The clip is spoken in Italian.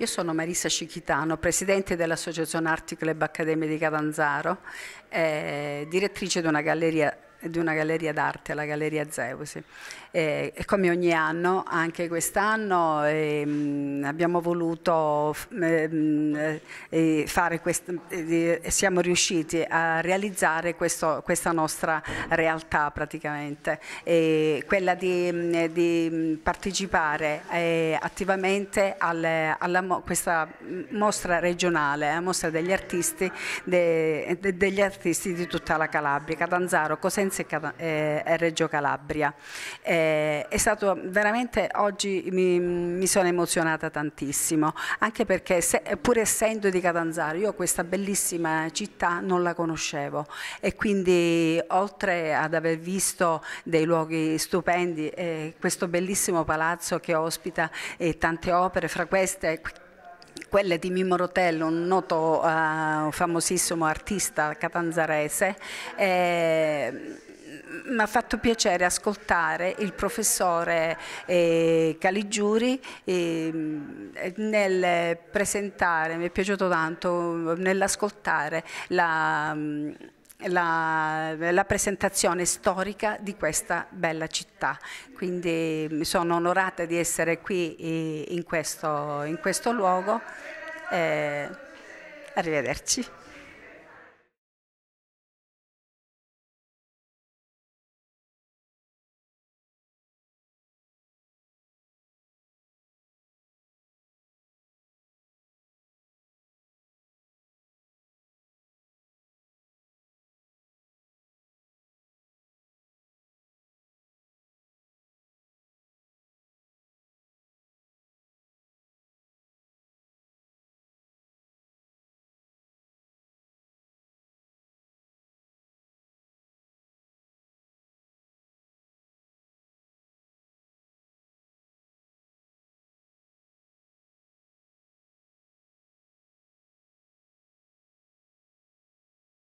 Io sono Marisa Cicchitano, presidente dell'Associazione Arti Club Accademia di Cavanzaro, eh, direttrice di una galleria di una galleria d'arte, la Galleria Zeus. E, eh, e come ogni anno, anche quest'anno eh, abbiamo voluto ehm, eh, fare quest- eh, siamo riusciti a realizzare questo, questa nostra realtà praticamente, quella di, mm, di partecipare eh, attivamente alle, alla mo- questa mostra regionale, la eh, mostra degli artisti, de- de- degli artisti di tutta la Calabria, Catanzaro, Cosenza Firenze eh, e, Reggio Calabria. Eh, è stato veramente oggi mi, mi sono emozionata tantissimo, anche perché se, pur essendo di Catanzaro, io questa bellissima città non la conoscevo e quindi oltre ad aver visto dei luoghi stupendi, eh, questo bellissimo palazzo che ospita eh, tante opere, fra queste quelle di Mimmo Rotello, un noto uh, famosissimo artista catanzarese. Eh, mi ha fatto piacere ascoltare il professore eh, Caligiuri eh, nel presentare, mi è piaciuto tanto, nell'ascoltare la la, la, presentazione storica di questa bella città. Quindi mm, sono onorata di essere qui eh, in questo, in questo luogo. Eh, arrivederci.